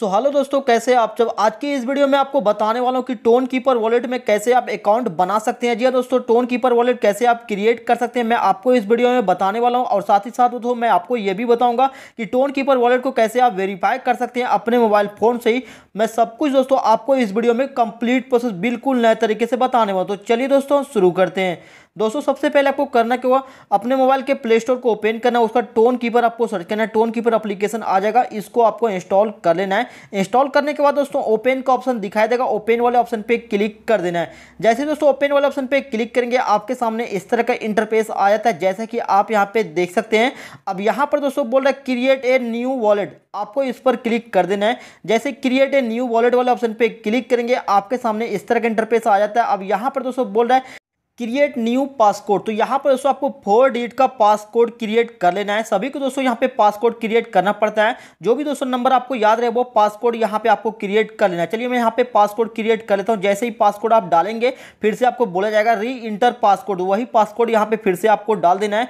सो so, hello दोस्तों कैसे आप जब आज की इस वीडियो में आपको बताने वाला हूँ कि टोन कीपर वॉलेट में कैसे आप अकाउंट बना सकते हैं जी हाँ दोस्तों टोन कीपर वॉलेट कैसे आप क्रिएट कर सकते हैं मैं आपको इस वीडियो में बताने वाला हूँ और साथ ही साथ दोस्तों मैं आपको ये भी बताऊंगा कि टोन कीपर वॉलेट को कैसे आप वेरीफाई कर सकते हैं अपने मोबाइल फ़ोन से ही मैं सब कुछ दोस्तों आपको इस वीडियो में कंप्लीट प्रोसेस बिल्कुल नए तरीके से बताने वाला तो चलिए दोस्तों शुरू करते हैं दोस्तों सबसे पहले आपको करना क्या हुआ अपने मोबाइल के प्ले स्टोर को ओपन करना है उसका टोन कीपर आपको सर्च करना है टोन कीपर अप्लीकेशन आ जाएगा इसको आपको इंस्टॉल कर लेना है है इंस्टॉल करने के बाद दोस्तों ओपन का ऑप्शन दिखाई देगा ओपन वाले ऑप्शन पे क्लिक कर देना है जैसे दोस्तों ओपन वाले ऑप्शन पे क्लिक करेंगे आपके सामने इस तरह का इंटरफेस आ जाता है जैसे कि आप यहाँ पे देख सकते हैं अब यहाँ पर दोस्तों बोल रहा है क्रिएट ए न्यू वॉलेट आपको इस पर क्लिक कर देना है जैसे क्रिएट ए न्यू वॉलेट वाले ऑप्शन पे क्लिक करेंगे आपके सामने इस तरह का इंटरफेस आ जाता है अब यहाँ पर दोस्तों बोल रहा है क्रिएट न्यू पासकोड तो यहाँ पर दोस्तों आपको फोर डिजिट का पासकोड क्रिएट कर लेना है सभी को दोस्तों यहाँ पे पासकोड क्रिएट करना पड़ता है जो भी दोस्तों नंबर आपको याद रहे वो पासकोड यहाँ पे आपको क्रिएट कर लेना है चलिए मैं यहाँ पे पासकोड क्रिएट कर लेता हूँ जैसे ही पासकोड आप डालेंगे फिर से आपको बोला जाएगा री इंटर पासकोड वही पासकोड यहाँ पे फिर से आपको डाल देना है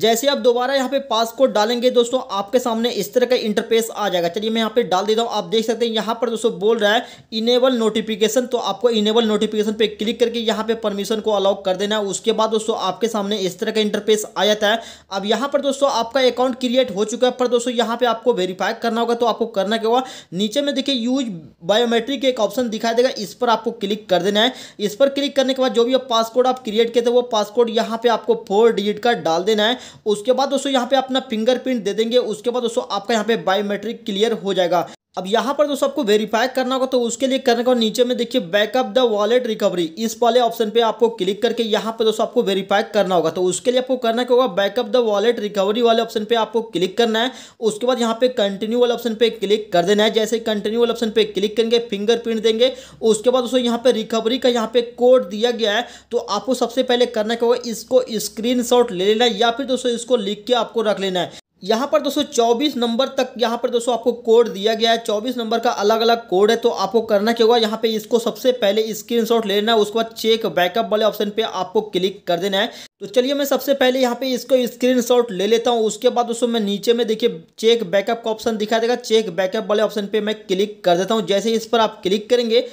जैसे आप दोबारा यहाँ पे पास कोड डालेंगे दोस्तों आपके सामने इस तरह का इंटरफेस आ जाएगा चलिए मैं यहाँ पे डाल देता हूँ आप देख सकते हैं यहाँ पर दोस्तों बोल रहा है इनेबल नोटिफिकेशन तो आपको इनेबल नोटिफिकेशन पे क्लिक करके यहाँ पे परमिशन को अलाउ कर देना है उसके बाद दोस्तों आपके सामने इस तरह का इंटरफेस आ जाता है अब यहाँ पर दोस्तों आपका अकाउंट क्रिएट हो चुका है पर दोस्तों यहाँ पर आपको वेरीफाई करना होगा तो आपको करना क्या होगा नीचे में देखिए यूज बायोमेट्रिक एक ऑप्शन दिखाई देगा इस पर आपको क्लिक कर देना है इस पर क्लिक करने के बाद जो भी पासकोड आप क्रिएट किए थे वो पासकोड यहाँ पर आपको फोर डिजिट का डाल देना है उसके बाद दोस्तों यहाँ पे अपना फिंगरप्रिंट दे देंगे उसके बाद दोस्तों आपका यहाँ पे बायोमेट्रिक क्लियर हो जाएगा अब यहाँ पर दोस्तों सबको वेरीफाई करना होगा तो उसके लिए करने का नीचे में देखिए बैकअप द वॉलेट रिकवरी इस वाले ऑप्शन पे आपको क्लिक करके यहाँ पर दोस्तों आपको वेरीफाई करना होगा तो उसके लिए आपको करना क्या होगा बैकअप द वॉलेट रिकवरी वाले ऑप्शन पे आपको क्लिक करना है उसके बाद यहाँ पे कंटिन्यू वाले ऑप्शन पे क्लिक कर देना है जैसे कंटिन्यू वाले ऑप्शन पे क्लिक करेंगे फिंगरप्रिंट देंगे उसके बाद दोस्तों यहाँ पे रिकवरी का यहाँ पे कोड दिया गया है तो आपको सबसे पहले करना क्या होगा इसको स्क्रीन ले लेना है या फिर दोस्तों इसको लिख के आपको रख लेना है यहाँ पर दोस्तों 24 नंबर तक यहाँ पर दोस्तों आपको कोड दिया गया है 24 नंबर का अलग अलग कोड है तो आपको करना क्या होगा यहाँ पे इसको सबसे पहले स्क्रीनशॉट लेना है उसके बाद चेक बैकअप वाले ऑप्शन पे आपको क्लिक कर देना है तो चलिए मैं सबसे पहले यहाँ पे इसको स्क्रीनशॉट ले लेता हूँ उसके बाद दोस्तों मैं नीचे में देखिए चेक बैकअप का ऑप्शन दिखा देगा चेक बैकअप वाले ऑप्शन पे मैं क्लिक कर देता हूँ जैसे इस पर आप क्लिक करेंगे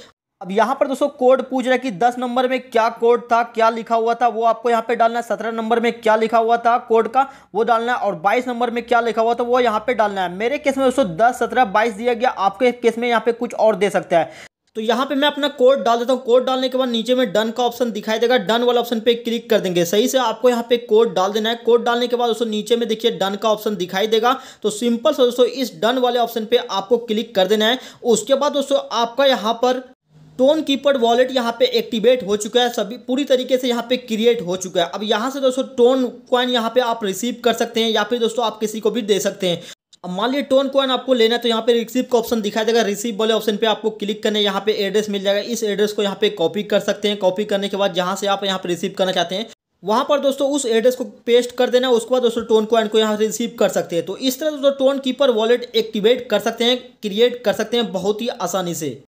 अब यहाँ पर दोस्तों कोड पूछ रहा है कि 10 नंबर में क्या कोड था क्या लिखा हुआ था वो आपको यहाँ पे डालना है 17 नंबर में क्या लिखा हुआ था कोड का वो डालना है और 22 नंबर में क्या लिखा हुआ था वो यहाँ पे डालना है मेरे केस में दोस्तों 10 17 22 दिया गया आपके केस में यहाँ पे कुछ और दे सकता है तो यहाँ पे मैं अपना कोड डाल देता हूँ कोड डालने के बाद नीचे में डन का ऑप्शन दिखाई देगा डन वाला ऑप्शन पे क्लिक कर देंगे सही से आपको यहाँ पे कोड डाल देना है कोड डालने के बाद दोस्तों नीचे में देखिए डन का ऑप्शन दिखाई देगा तो सिंपल सा दोस्तों इस डन वाले ऑप्शन पे आपको क्लिक कर देना है उसके बाद दोस्तों आपका यहाँ पर टोन कीपर वॉलेट यहाँ पे एक्टिवेट हो चुका है सभी पूरी तरीके से यहाँ पे क्रिएट हो चुका है अब यहाँ से दोस्तों टोन कॉइन यहाँ पे आप रिसीव कर सकते हैं या फिर दोस्तों आप किसी को भी दे सकते हैं अब मान लीजिए टोन कॉइन आपको लेना है तो यहाँ पे रिसीव का ऑप्शन दिखाई देगा रिसीव वाले ऑप्शन पे आपको क्लिक करने यहाँ पे एड्रेस मिल जाएगा इस एड्रेस को यहाँ पे कॉपी कर सकते हैं कॉपी करने के बाद जहाँ से आप यहाँ पे रिसीव करना चाहते हैं वहाँ पर दोस्तों उस एड्रेस को पेस्ट कर देना उसके बाद दोस्तों टोन क्वाइन को यहाँ रिसीव कर सकते हैं तो इस तरह दोस्तों टोन कीपर वॉलेट एक्टिवेट कर सकते हैं क्रिएट कर सकते हैं बहुत ही आसानी से